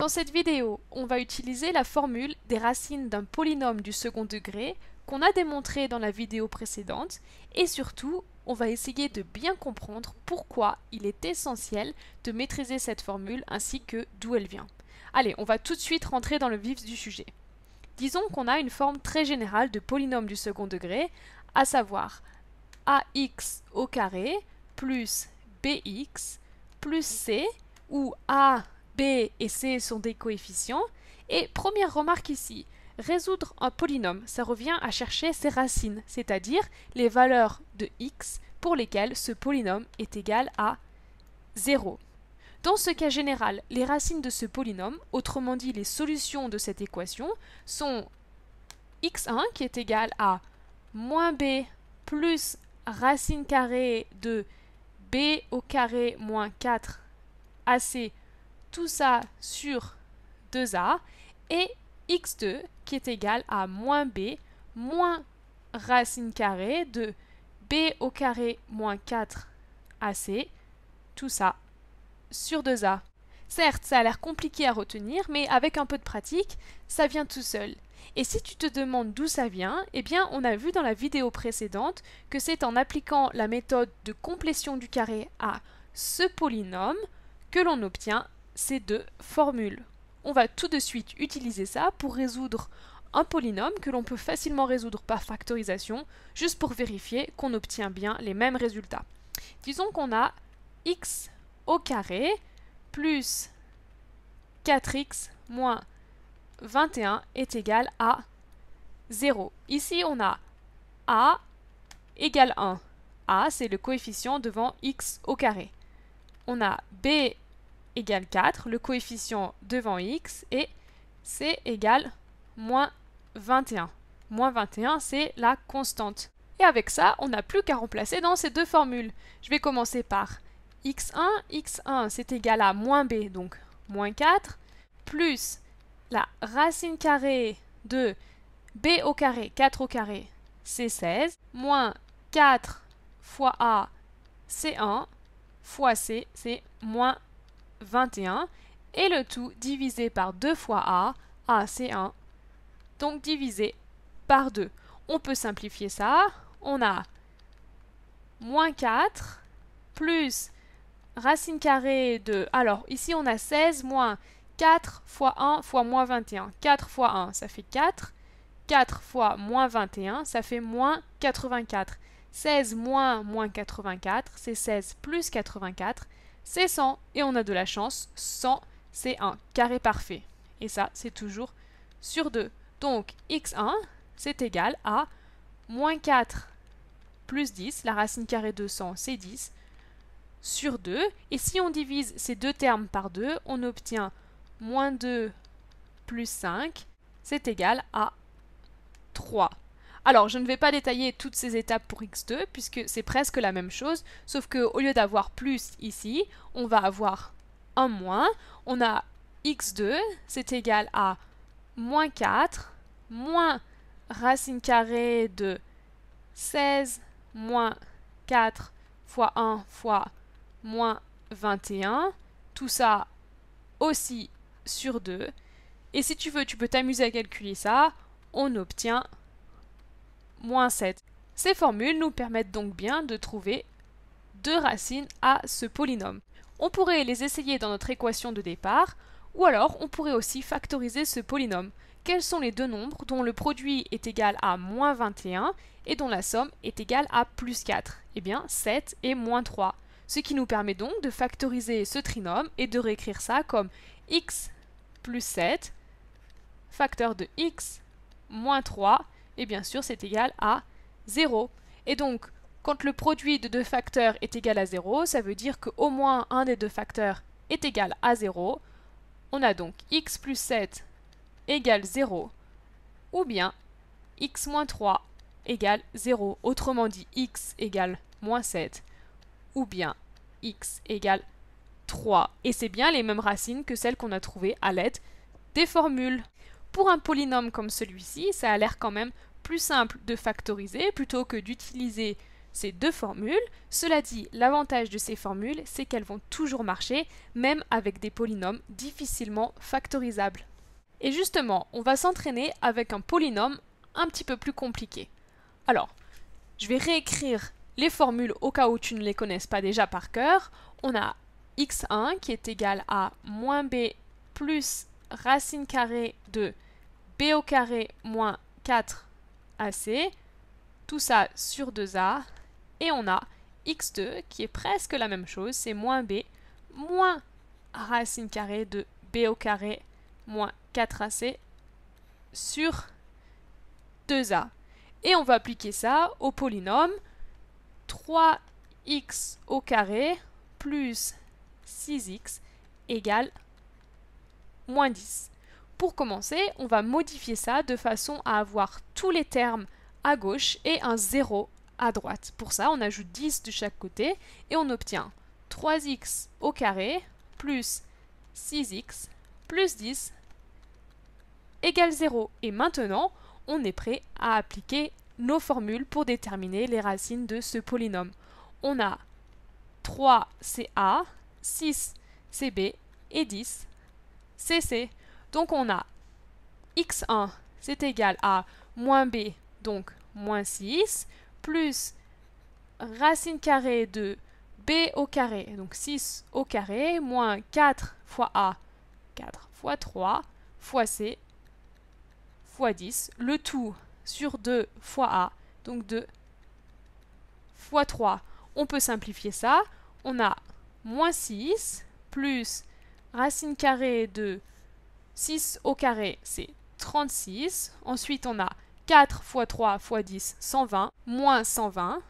Dans cette vidéo, on va utiliser la formule des racines d'un polynôme du second degré qu'on a démontré dans la vidéo précédente et surtout, on va essayer de bien comprendre pourquoi il est essentiel de maîtriser cette formule ainsi que d'où elle vient. Allez, on va tout de suite rentrer dans le vif du sujet. Disons qu'on a une forme très générale de polynôme du second degré, à savoir ax au carré plus bx plus c, ou a B et C sont des coefficients. Et première remarque ici, résoudre un polynôme, ça revient à chercher ses racines, c'est-à-dire les valeurs de x pour lesquelles ce polynôme est égal à 0. Dans ce cas général, les racines de ce polynôme, autrement dit les solutions de cette équation, sont x1 qui est égal à moins b plus racine carrée de b au carré moins 4 ac tout ça sur 2a et x2 qui est égal à moins b moins racine carrée de b au carré moins 4ac, tout ça sur 2a. Certes, ça a l'air compliqué à retenir, mais avec un peu de pratique, ça vient tout seul. Et si tu te demandes d'où ça vient, eh bien on a vu dans la vidéo précédente que c'est en appliquant la méthode de complétion du carré à ce polynôme que l'on obtient ces deux formules. On va tout de suite utiliser ça pour résoudre un polynôme que l'on peut facilement résoudre par factorisation, juste pour vérifier qu'on obtient bien les mêmes résultats. Disons qu'on a x au carré plus 4x moins 21 est égal à 0. Ici, on a a égal 1. a, c'est le coefficient devant x au carré. On a b égale 4, le coefficient devant x et c égale moins 21. Moins 21, c'est la constante. Et avec ça, on n'a plus qu'à remplacer dans ces deux formules. Je vais commencer par x1. x1, c'est égal à moins b, donc moins 4, plus la racine carrée de b au carré, 4 au carré, c'est 16, moins 4 fois a, c'est 1, fois c, c'est moins 21, et le tout divisé par 2 fois A, A c'est 1, donc divisé par 2. On peut simplifier ça, on a moins 4 plus racine carrée de... Alors ici on a 16 moins 4 fois 1 fois moins 21. 4 fois 1 ça fait 4, 4 fois moins 21 ça fait moins 84. 16 moins moins 84 c'est 16 plus 84 c'est 100 et on a de la chance, 100 c'est un carré parfait. Et ça, c'est toujours sur 2. Donc x1, c'est égal à moins 4 plus 10, la racine carrée de 100, c'est 10, sur 2. Et si on divise ces deux termes par 2, on obtient moins 2 plus 5, c'est égal à 3. Alors, je ne vais pas détailler toutes ces étapes pour x2 puisque c'est presque la même chose, sauf que au lieu d'avoir plus ici, on va avoir un moins. On a x2, c'est égal à moins 4, moins racine carrée de 16 moins 4 fois 1 fois moins 21. Tout ça aussi sur 2. Et si tu veux, tu peux t'amuser à calculer ça. On obtient 7. Ces formules nous permettent donc bien de trouver deux racines à ce polynôme. On pourrait les essayer dans notre équation de départ, ou alors on pourrait aussi factoriser ce polynôme. Quels sont les deux nombres dont le produit est égal à moins 21 et dont la somme est égale à plus 4 Eh bien 7 et moins 3. Ce qui nous permet donc de factoriser ce trinôme et de réécrire ça comme x plus 7, facteur de x moins 3 et bien sûr c'est égal à 0. Et donc, quand le produit de deux facteurs est égal à 0, ça veut dire qu'au moins un des deux facteurs est égal à 0. On a donc x plus 7 égale 0, ou bien x moins 3 égale 0. Autrement dit, x égale moins 7, ou bien x égale 3. Et c'est bien les mêmes racines que celles qu'on a trouvées à l'aide des formules. Pour un polynôme comme celui-ci, ça a l'air quand même plus simple de factoriser plutôt que d'utiliser ces deux formules. Cela dit, l'avantage de ces formules, c'est qu'elles vont toujours marcher, même avec des polynômes difficilement factorisables. Et justement, on va s'entraîner avec un polynôme un petit peu plus compliqué. Alors, je vais réécrire les formules au cas où tu ne les connaisses pas déjà par cœur. On a x1 qui est égal à moins b plus racine carrée de b au carré moins 4 AC, tout ça sur 2A, et on a x2 qui est presque la même chose, c'est moins b, moins racine carrée de b au carré moins 4ac sur 2a. Et on va appliquer ça au polynôme 3x au carré plus 6x égale moins 10. Pour commencer, on va modifier ça de façon à avoir tous les termes à gauche et un 0 à droite. Pour ça, on ajoute 10 de chaque côté et on obtient 3x au carré plus 6x plus 10 égale 0. Et maintenant, on est prêt à appliquer nos formules pour déterminer les racines de ce polynôme. On a 3 ca A, 6 cb et 10 cc donc on a x1, c'est égal à moins b, donc moins 6, plus racine carrée de b au carré, donc 6 au carré, moins 4 fois a, 4 fois 3, fois c, fois 10, le tout sur 2 fois a, donc 2 fois 3. On peut simplifier ça, on a moins 6 plus racine carrée de 6 au carré, c'est 36. Ensuite, on a 4 x 3 x 10, 120, moins 120.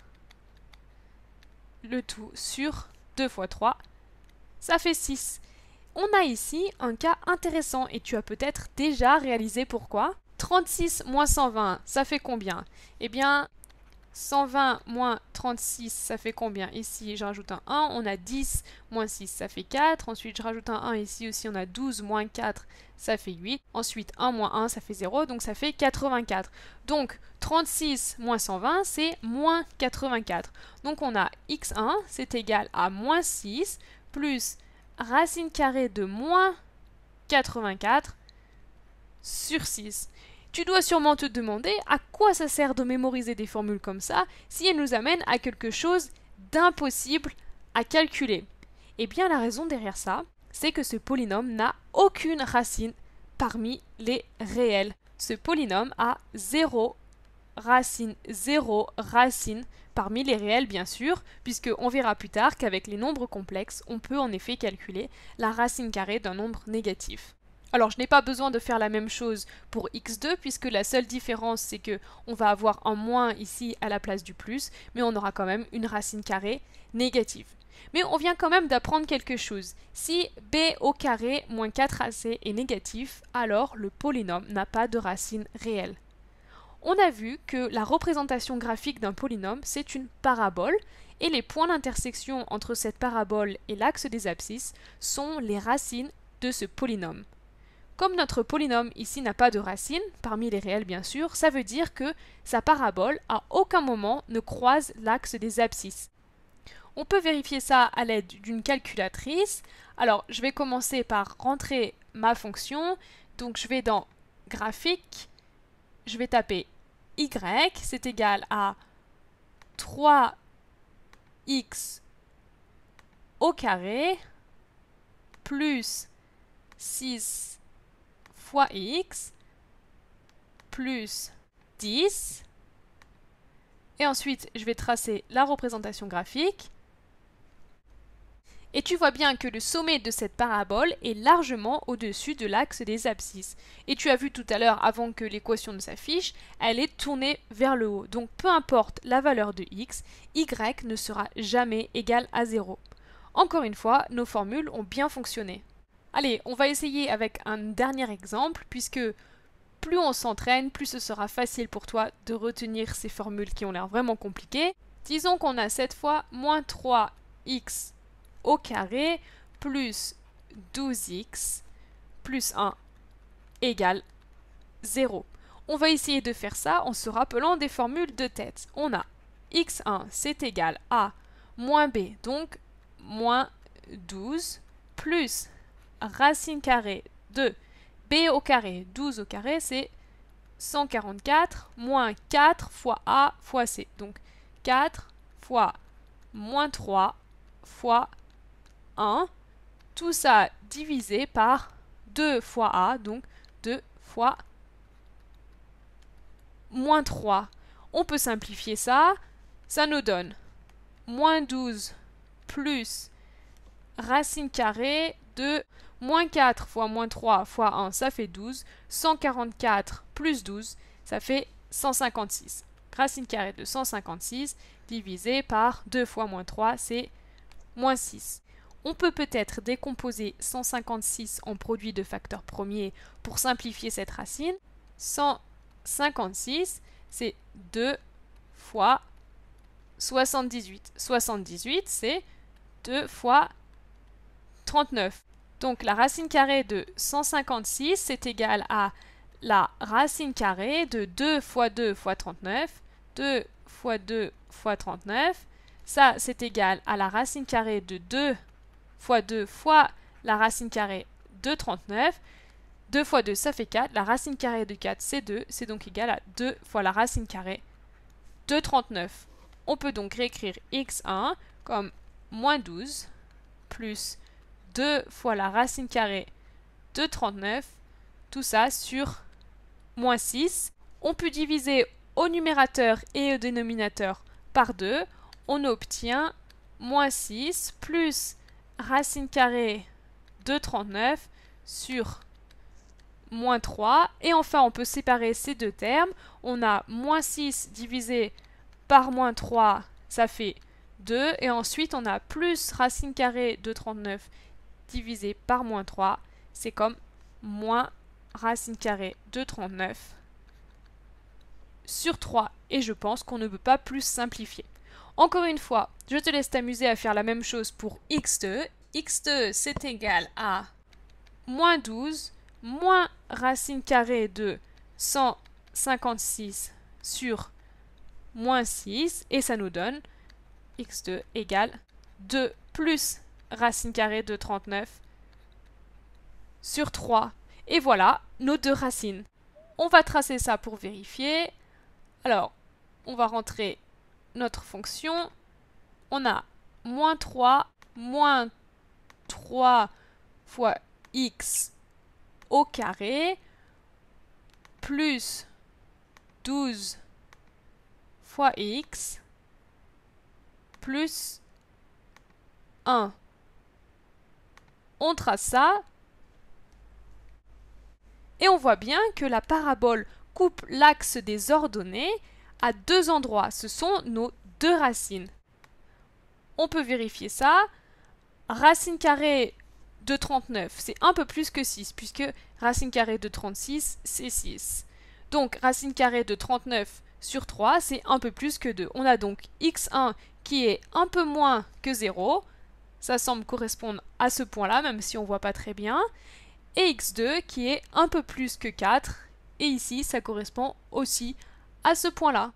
Le tout sur 2 x 3, ça fait 6. On a ici un cas intéressant et tu as peut-être déjà réalisé pourquoi. 36 moins 120, ça fait combien Eh bien, 120 moins 36, ça fait combien Ici, je rajoute un 1. On a 10 moins 6, ça fait 4. Ensuite, je rajoute un 1 ici aussi. On a 12 moins 4, ça fait 8. Ensuite, 1 moins 1, ça fait 0. Donc, ça fait 84. Donc, 36 moins 120, c'est moins 84. Donc, on a x1, c'est égal à moins 6 plus racine carrée de moins 84 sur 6. Tu dois sûrement te demander à quoi ça sert de mémoriser des formules comme ça si elles nous amènent à quelque chose d'impossible à calculer. Eh bien la raison derrière ça, c'est que ce polynôme n'a aucune racine parmi les réels. Ce polynôme a 0 racine 0 racine parmi les réels bien sûr, puisque on verra plus tard qu'avec les nombres complexes, on peut en effet calculer la racine carrée d'un nombre négatif. Alors je n'ai pas besoin de faire la même chose pour x2 puisque la seule différence c'est que on va avoir un moins ici à la place du plus, mais on aura quand même une racine carrée négative. Mais on vient quand même d'apprendre quelque chose. Si b au carré moins 4ac est négatif, alors le polynôme n'a pas de racine réelle. On a vu que la représentation graphique d'un polynôme, c'est une parabole, et les points d'intersection entre cette parabole et l'axe des abscisses sont les racines de ce polynôme. Comme notre polynôme ici n'a pas de racine, parmi les réels bien sûr, ça veut dire que sa parabole à aucun moment ne croise l'axe des abscisses. On peut vérifier ça à l'aide d'une calculatrice. Alors je vais commencer par rentrer ma fonction. Donc je vais dans graphique, je vais taper y, c'est égal à 3x au carré plus 6 fois x plus 10. Et ensuite, je vais tracer la représentation graphique. Et tu vois bien que le sommet de cette parabole est largement au-dessus de l'axe des abscisses. Et tu as vu tout à l'heure, avant que l'équation ne s'affiche, elle est tournée vers le haut. Donc peu importe la valeur de x, y ne sera jamais égal à 0. Encore une fois, nos formules ont bien fonctionné. Allez, on va essayer avec un dernier exemple, puisque plus on s'entraîne, plus ce sera facile pour toi de retenir ces formules qui ont l'air vraiment compliquées. Disons qu'on a cette fois moins 3x au carré plus 12x plus 1 égale 0. On va essayer de faire ça en se rappelant des formules de tête. On a x1 c'est égal à moins b, donc moins 12 plus racine carrée de b au carré, 12 au carré, c'est 144 moins 4 fois a fois c. Donc 4 fois moins 3 fois 1, tout ça divisé par 2 fois a, donc 2 fois moins 3. On peut simplifier ça, ça nous donne moins 12 plus racine carrée de Moins 4 fois moins 3 fois 1, ça fait 12. 144 plus 12, ça fait 156. Racine carrée de 156 divisé par 2 fois moins 3, c'est moins 6. On peut peut-être décomposer 156 en produit de facteurs premiers pour simplifier cette racine. 156, c'est 2 fois 78. 78, c'est 2 fois 39. Donc la racine carrée de 156 c'est égal à la racine carrée de 2 fois 2 fois 39. 2 fois 2 fois 39. Ça, c'est égal à la racine carrée de 2 fois 2 fois la racine carrée de 39. 2 fois 2, ça fait 4. La racine carrée de 4, c'est 2. C'est donc égal à 2 fois la racine carrée de 39. On peut donc réécrire x1 comme moins 12 plus 2 fois la racine carrée de 39, tout ça sur moins 6. On peut diviser au numérateur et au dénominateur par 2, on obtient moins 6 plus racine carrée de 39 sur moins 3. Et enfin, on peut séparer ces deux termes. On a moins 6 divisé par moins 3, ça fait 2. Et ensuite, on a plus racine carrée de 39 divisé par moins 3, c'est comme moins racine carrée de 39 sur 3 et je pense qu'on ne peut pas plus simplifier. Encore une fois, je te laisse t'amuser à faire la même chose pour x2. x2 c'est égal à moins 12 moins racine carrée de 156 sur moins 6 et ça nous donne x2 égale 2 plus racine carrée de 39 sur 3. Et voilà nos deux racines. On va tracer ça pour vérifier. Alors, on va rentrer notre fonction. On a moins 3, moins 3 fois x au carré, plus 12 fois x, plus 1 on trace ça et on voit bien que la parabole coupe l'axe des ordonnées à deux endroits. Ce sont nos deux racines. On peut vérifier ça. Racine carrée de 39, c'est un peu plus que 6, puisque racine carrée de 36, c'est 6. Donc racine carrée de 39 sur 3, c'est un peu plus que 2. On a donc x1 qui est un peu moins que 0, ça semble correspondre à ce point-là, même si on voit pas très bien. Et x2 qui est un peu plus que 4. Et ici, ça correspond aussi à ce point-là.